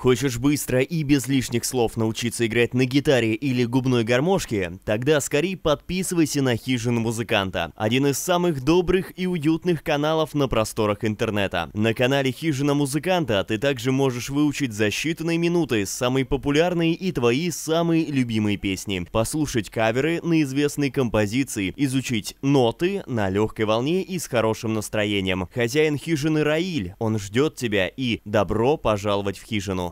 Хочешь быстро и без лишних слов научиться играть на гитаре или губной гармошке? Тогда скорее подписывайся на Хижину Музыканта, один из самых добрых и уютных каналов на просторах интернета. На канале Хижина Музыканта ты также можешь выучить за считанные минуты самые популярные и твои самые любимые песни, послушать каверы на известные композиции, изучить ноты на легкой волне и с хорошим настроением. Хозяин Хижины Раиль, он ждет тебя и добро пожаловать в Хижину.